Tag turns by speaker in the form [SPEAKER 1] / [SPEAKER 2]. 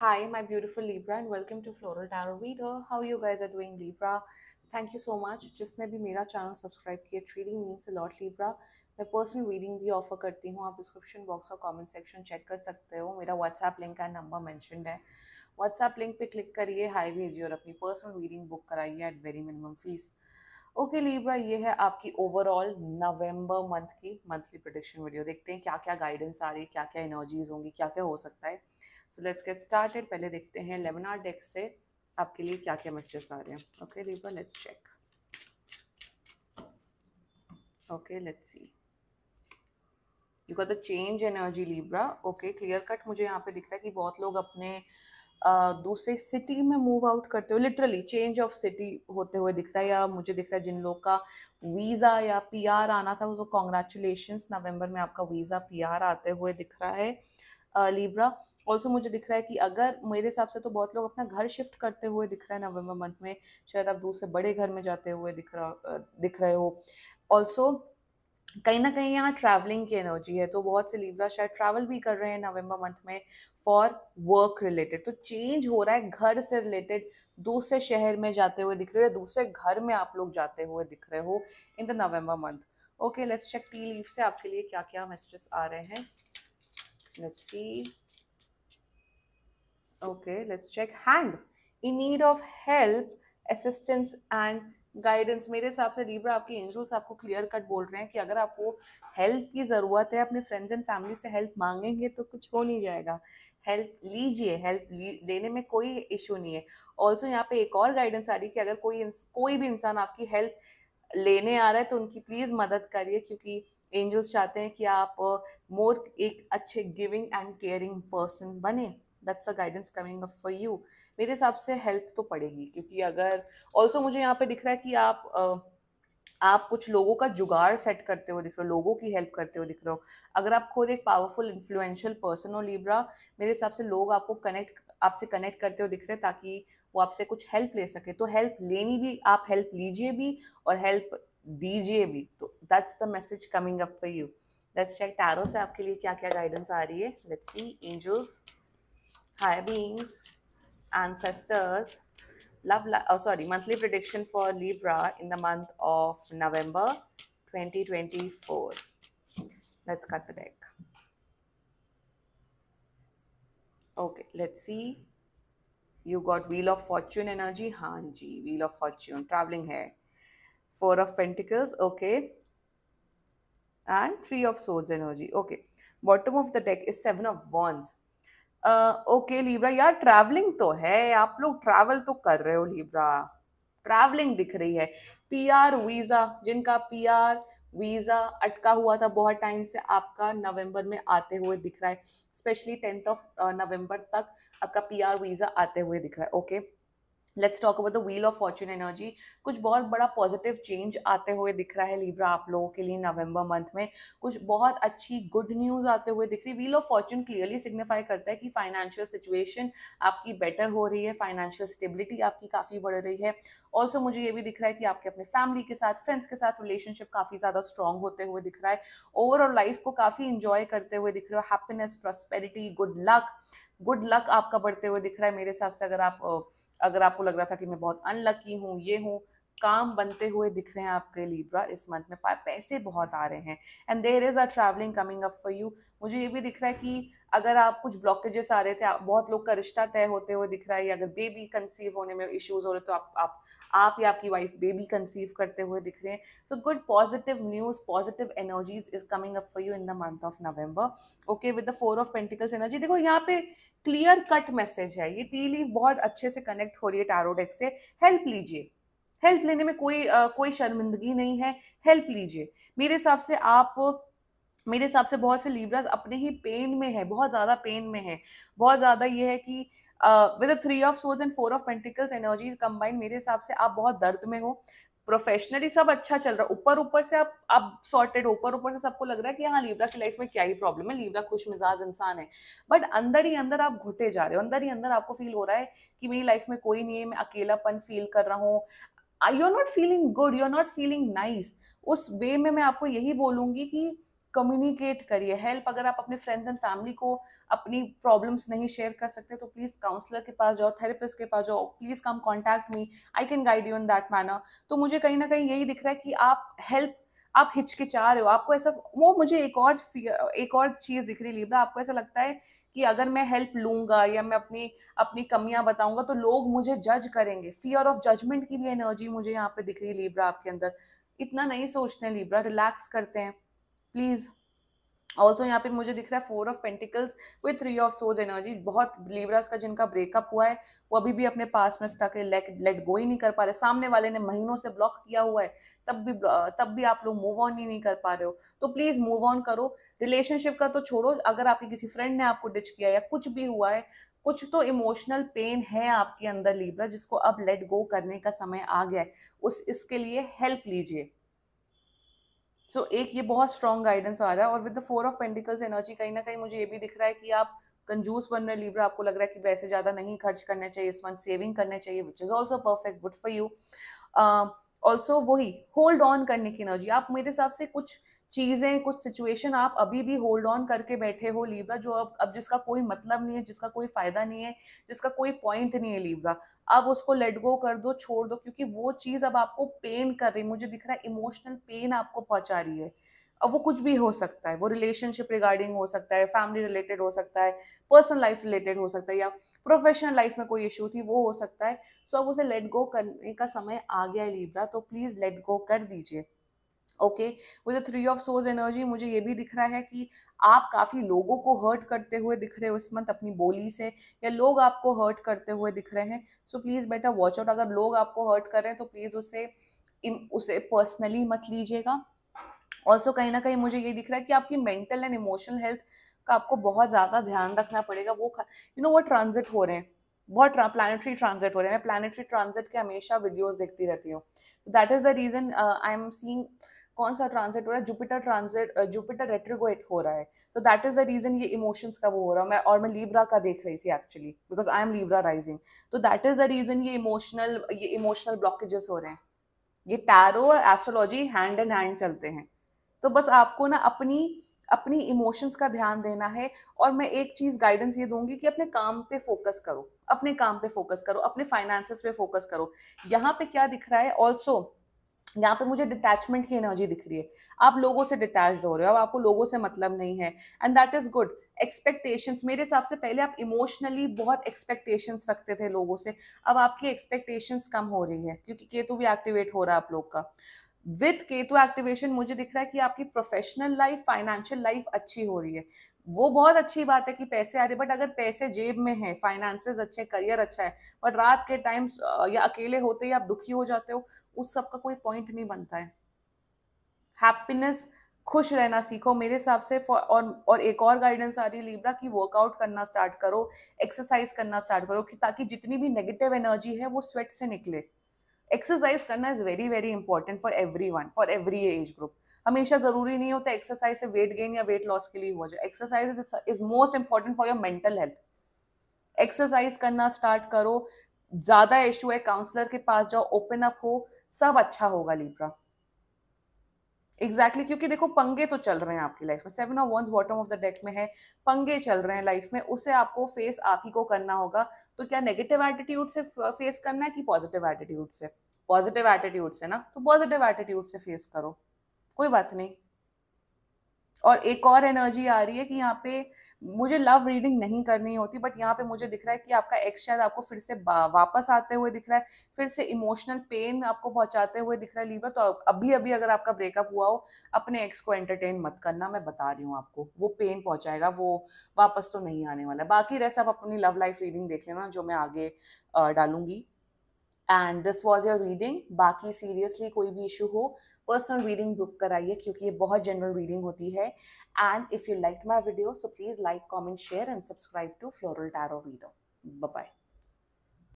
[SPEAKER 1] Hi, my beautiful Libra, and welcome to Floral Tarot Reader. How you guys are doing, Libra? Thank you so much. जिसने भी मेरा channel subscribe किया truly means lot Libra मैं personal reading भी offer करती हूँ आप description box और कमेंट सेक्शन चेक कर सकते हो मेरा WhatsApp link and number mentioned है व्हाट्सएप लिंक पे क्लिक करिए हाई भेजिए और अपनी पर्सनल रीडिंग बुक कराइए at very minimum fees okay Libra ये है आपकी ओवरऑल नवंबर मंथ की मंथली प्रोडिक्शन वीडियो देखते हैं क्या क्या गाइडेंस आ रही है क्या क्या एनर्जीज होंगी क्या क्या हो सकता है सो लेट्स गेट स्टार्टेड पहले देखते हैं लेमनार डेक से आपके लिए क्या क्या मैसेजेस आ रहे हैं ओके लीवर let's check okay let's see you got the change energy Libra okay clear cut मुझे यहाँ पे दिख रहा है कि बहुत लोग अपने uh, दूसरे सिटी में मूव आउट करते हुए लिटरली चेंज ऑफ सिटी होते हुए दिख रहा है या मुझे दिख रहा है जिन लोग का वीज़ा या पीआर आना था उसको कॉन्ग्रेचुलेशन नवंबर में आपका वीज़ा पीआर आते हुए दिख रहा है लिब्रा ऑल्सो मुझे दिख रहा है कि अगर मेरे हिसाब से तो बहुत लोग अपना घर शिफ्ट करते हुए दिख रहा है नवंबर मंथ में शायद आप दूसरे बड़े घर में जाते हुए दिख रहा दिख रहे हो ऑल्सो कहीं ना कहीं यहाँ ट्रैवलिंग की एनर्जी है तो बहुत से लीब्रा शायद ट्रैवल भी कर रहे हैं नवंबर मंथ में फॉर वर्क रिलेटेड तो चेंज हो रहा है घर से रिलेटेड दूसरे शहर में जाते हुए दिख रहे हो या दूसरे घर में आप लोग जाते हुए दिख रहे हो in the November month okay let's check टी लीव से आपके लिए क्या क्या मैसेजेस आ रहे हैं let's see okay let's check hand in need of help assistance and guidance मेरे हिसाब से लीब्रा आपके एंजल्स आपको क्लियर कट बोल रहे हैं कि अगर आपको हेल्प की ज़रूरत है अपने फ्रेंड्स एंड फैमिली से हेल्प मांगेंगे तो कुछ हो नहीं जाएगा हेल्प लीजिए हेल्प लेने में कोई इशू नहीं है ऑल्सो यहाँ पे एक और गाइडेंस आ रही है कि अगर कोई कोई भी इंसान आपकी हेल्प लेने आ रहा है तो उनकी प्लीज़ मदद करिए क्योंकि एंजल्स चाहते हैं कि आप मोर एक अच्छे गिविंग एंड केयरिंग पर्सन बने that's a guidance coming up for you मेरे हिसाब से हेल्प तो पड़ेगी क्योंकि अगर ऑल्सो मुझे यहाँ पे दिख रहा है कि आप uh, आप कुछ लोगों का जुगाड़ सेट करते हुए दिख रहे हो लोगों की हेल्प करते हुए दिख रहे हो अगर आप खुद एक पावरफुल इन्फ्लुएंशियल पर्सन हो लिब्रा मेरे हिसाब से लोग आपको कनेक्ट आपसे कनेक्ट करते हुए दिख रहे हैं ताकि वो आपसे कुछ हेल्प ले सके तो हेल्प लेनी भी आप हेल्प लीजिए भी और हेल्प दीजिए भी तो that's the message coming up for you let's check tarot से आपके लिए क्या क्या गाइडेंस आ रही है let's see angels high beings ancestors love sorry monthly monthly for Libra in the month of of november 2024 let's cut the deck okay let's see you got wheel of fortune energy हाँ जी wheel of fortune travelling है four of pentacles okay and three of swords energy okay bottom of the deck is seven of wands okay uh, Libra यार travelling तो है आप लोग travel तो कर रहे हो लीब्रा ट्रैवलिंग दिख रही है पीआर वीजा जिनका पीआर वीज़ा अटका हुआ था बहुत टाइम से आपका नवंबर में आते हुए दिख रहा है स्पेशली टेंथ ऑफ नवंबर तक आपका पीआर वीज़ा आते हुए दिख रहा है okay okay? Let's talk about the wheel of fortune energy कुछ बहुत बड़ा पॉजिटिव चेंज आते हुए दिख रहा है लीब्रा आप लोगों के लिए नवंबर मंथ में कुछ बहुत अच्छी गुड न्यूज आते हुए दिख रही है wheel of fortune clearly signify करता है कि फाइनेंशियल सिचुएशन आपकी बेटर हो रही है फाइनेंशियल स्टेबिलिटी आपकी काफ़ी बढ़ रही है ऑल्सो मुझे ये भी दिख रहा है कि आपके अपने फैमिली के साथ फ्रेंड्स के साथ रिलेशनशिप काफ़ी ज़्यादा स्ट्रॉन्ग होते हुए दिख रहा है ओवरऑल लाइफ को काफ़ी इंजॉय करते हुए दिख रहे हो happiness prosperity good luck good luck आपका बढ़ते हुए दिख रहा है मेरे हिसाब से अगर आप अगर आपको लग रहा था कि मैं बहुत अनलकी हूँ ये हूँ काम बनते हुए दिख रहे हैं आपके लिब्रा इस मंथ में पैसे बहुत आ रहे हैं and there is are travelling coming up for you मुझे ये भी दिख रहा है कि अगर आप कुछ ब्लॉकेजेस आ रहे थे बहुत लोग का रिश्ता तय होते हुए दिख रहा है या अगर बेबी कंसीव होने में इश्यूज हो रहे तो आप आप आप या आपकी वाइफ बेबी कंसीव करते हुए दिख रहे हैं so good positive news positive energies is coming up for you in the month of November okay with the four of pentacles energy देखो यहाँ पे क्लियर कट मैसेज है ये टी लीव बहुत अच्छे से कनेक्ट हो रही है टैरोडेक से हेल्प लीजिए हेल्प लेने में कोई आ, कोई शर्मिंदगी नहीं है हेल्प लीजिए मेरे हिसाब से आप मेरे हिसाब से बहुत से लीब्रास अपने ही पेन में है बहुत ज़्यादा पेन में है बहुत ज़्यादा ये है कि with three of swords and four of pentacles energy combined मेरे हिसाब से आप बहुत दर्द में हो प्रोफेशनली सब अच्छा चल रहा है ऊपर ऊपर से आप आप सॉर्टेड ऊपर ऊपर से सबको लग रहा है कि हाँ लीब्रा की लाइफ में क्या ही प्रॉब्लम है लीब्रा खुश मिजाज इंसान है बट अंदर ही अंदर आप घुटे जा रहे हो अंदर ही अंदर आपको फील हो रहा है कि मेरी लाइफ में कोई नहीं है मैं अकेलापन फील कर रहा हूँ not feeling good you are not feeling nice उस वे में मैं आपको यही बोलूंगी कि कम्युनिकेट करिए हेल्प अगर आप अपने फ्रेंड्स एंड फैमिली को अपनी प्रॉब्लम्स नहीं शेयर कर सकते तो प्लीज़ काउंसलर के पास जाओ थेरेपिस्ट के पास जाओ please come contact me I can guide you in that manner तो मुझे कहीं ना कहीं यही दिख रहा है कि आप हेल्प आप हिचकिचा रहे हो आपको ऐसा वो मुझे एक और एक और चीज दिख रही लीबरा आपको ऐसा लगता है कि अगर मैं हेल्प लूंगा या मैं अपनी अपनी कमियां बताऊंगा तो लोग मुझे जज करेंगे फियर ऑफ जजमेंट की भी एनर्जी मुझे यहाँ पे दिख रही लीबरा आपके अंदर इतना नहीं सोचते हैं लिब्रा रिलैक्स करते हैं प्लीज ऑल्सो यहाँ पे मुझे दिख रहा है four of pentacles with three of सोज एनर्जी बहुत लिब्रास का जिनका ब्रेकअप हुआ है वो अभी भी अपने पास में स्टक है लेट लेट गो ही नहीं कर पा रहे सामने वाले ने महीनों से ब्लॉक किया हुआ है तब भी तब भी आप लोग मूव ऑन ही नहीं कर पा रहे हो तो प्लीज़ मूव ऑन करो रिलेशनशिप का तो छोड़ो अगर आपके किसी फ्रेंड ने आपको डिच किया या कुछ भी हुआ है कुछ तो इमोशनल पेन है आपके अंदर लीब्रा जिसको अब लेट गो करने का समय आ गया है उस इसके लिए हेल्प लीजिए सो so, एक ये बहुत स्ट्रॉन्ग गाइडेंस आ रहा है और with the four of pentacles energy कहीं ना कहीं मुझे ये भी दिख रहा है कि आप कंजूस बन रहे लीब्रा आपको लग रहा है कि पैसे ज़्यादा नहीं खर्च करने चाहिए इस मंथ सेविंग करने चाहिए which is also perfect good for you also वही होल्ड ऑन करने की एनर्जी आप मेरे हिसाब से कुछ चीज़ें कुछ सिचुएशन आप अभी भी होल्ड ऑन करके बैठे हो लीब्रा जो अब अब जिसका कोई मतलब नहीं है जिसका कोई फ़ायदा नहीं है जिसका कोई पॉइंट नहीं है लीब्रा अब उसको लेट गो कर दो छोड़ दो क्योंकि वो चीज़ अब आपको पेन कर रही मुझे दिख रहा है इमोशनल पेन आपको पहुंचा रही है अब वो कुछ भी हो सकता है वो रिलेशनशिप रिगार्डिंग हो सकता है फैमिली रिलेटेड हो सकता है पर्सनल लाइफ रिलेटेड हो सकता है या प्रोफेशनल लाइफ में कोई इशू थी वो हो सकता है सो so, अब उसे लेट गो करने का समय आ गया है लीब्रा तो प्लीज़ लेट गो कर दीजिए okay with the three of सोज एनर्जी मुझे ये भी दिख रहा है कि आप काफ़ी लोगों को हर्ट करते हुए दिख रहे हो इस मंथ अपनी बोली से या लोग आपको हर्ट करते हुए दिख रहे हैं so please better watch out अगर लोग आपको हर्ट कर रहे हैं तो प्लीज़ उसे उसे पर्सनली मत लीजिएगा ऑल्सो कहीं ना कहीं मुझे ये दिख रहा है कि आपकी मेंटल एंड इमोशनल हेल्थ का आपको बहुत ज़्यादा ध्यान रखना पड़ेगा वो यू नो वो ट्रांजिट हो रहे हैं बहुत प्लानिटरी ट्रांजिट हो रहे हैं मैं प्लानिटरी ट्रांजिट के हमेशा वीडियोस देखती रहती हूँ that is the reason I am seeing कौन सा ट्रांजिट हो रहा है जुपिटर ट्रांजिट जुपिटर रेट्रोगेट हो रहा है तो दैट इज द रीजन ये इमोशंस का वो हो रहा है मैं और मैं लीब्रा का देख रही थी actually because I am Libra rising तो दैट इज द रीजन ये इमोशनल ये इमोशनल ब्लॉकेजेस हो रहे हैं ये tarot astrology hand in hand चलते हैं तो बस आपको ना अपनी अपनी इमोशंस का ध्यान देना है और मैं एक चीज़ गाइडेंस ये दूंगी कि अपने काम पे फोकस करो अपने काम पे फोकस करो अपने फाइनेंसेस पे फोकस करो यहाँ पे क्या दिख रहा है ऑल्सो यहाँ पे मुझे डिटैचमेंट की एनर्जी दिख रही है आप लोगों से डिटैच हो रहे हो अब आपको लोगों से मतलब नहीं है and that is good expectations मेरे हिसाब से पहले आप इमोशनली बहुत एक्सपेक्टेशंस रखते थे लोगों से अब आपकी एक्सपेक्टेशंस कम हो रही है क्योंकि केतु भी एक्टिवेट हो रहा है आप लोग का विथ केतु एक्टिवेशन मुझे दिख रहा है कि आपकी प्रोफेशनल लाइफ फाइनेंशियल लाइफ अच्छी हो रही है वो बहुत अच्छी बात है कि पैसे आ रहे बट अगर पैसे जेब में है फाइनेंसेस अच्छे करियर अच्छा है बट रात के टाइम या अकेले होते ही आप दुखी हो जाते हो उस सब का कोई पॉइंट नहीं बनता है हैप्पीनेस खुश रहना सीखो मेरे हिसाब से और और एक और गाइडेंस आ रही है लीब्रा की वर्कआउट करना स्टार्ट करो एक्सरसाइज करना स्टार्ट करो कि ताकि जितनी भी नेगेटिव एनर्जी है वो स्वेट से निकले एक्सरसाइज करना is very very important for everyone for every age group हमेशा जरूरी नहीं होता एक्सरसाइज से वेट गेन या वेट लॉस के लिए हुआ जाए exercise is most important for your mental health exercise करना स्टार्ट करो ज्यादा इशू है काउंसलर के पास जाओ ओपन अप हो सब अच्छा होगा लिब्रा एग्जैक्टली exactly, क्योंकि देखो पंगे तो चल रहे हैं आपकी लाइफ में seven of wands bottom of the deck में है पंगे चल रहे हैं लाइफ में उसे आपको फेस आप ही को करना होगा तो क्या नेगेटिव एटीट्यूड से फेस करना है कि पॉजिटिव एटीट्यूड से पॉजिटिव एटीट्यूड से ना तो पॉजिटिव एटीट्यूड से फेस करो कोई बात नहीं और एक और एनर्जी आ रही है कि यहाँ पे मुझे लव रीडिंग नहीं करनी होती बट यहाँ पे मुझे दिख रहा है कि आपका एक्स शायद आपको फिर से वापस आते हुए दिख रहा है फिर से इमोशनल पेन आपको पहुंचाते हुए दिख रहा है लीवर तो अभी अभी अगर आपका ब्रेकअप हुआ हो अपने एक्स को एंटरटेन मत करना मैं बता रही हूँ आपको वो पेन पहुंचाएगा वो वापस तो नहीं आने वाला बाकी रहे आप अपनी लव लाइफ रीडिंग देख लेना जो मैं आगे डालूंगी and this was your reading बाकी सीरियसली कोई भी इशू हो पर्सनल रीडिंग बुक कराइए क्योंकि ये बहुत जनरल रीडिंग होती है and if you like my video so please like comment share and subscribe to floral tarot reader bye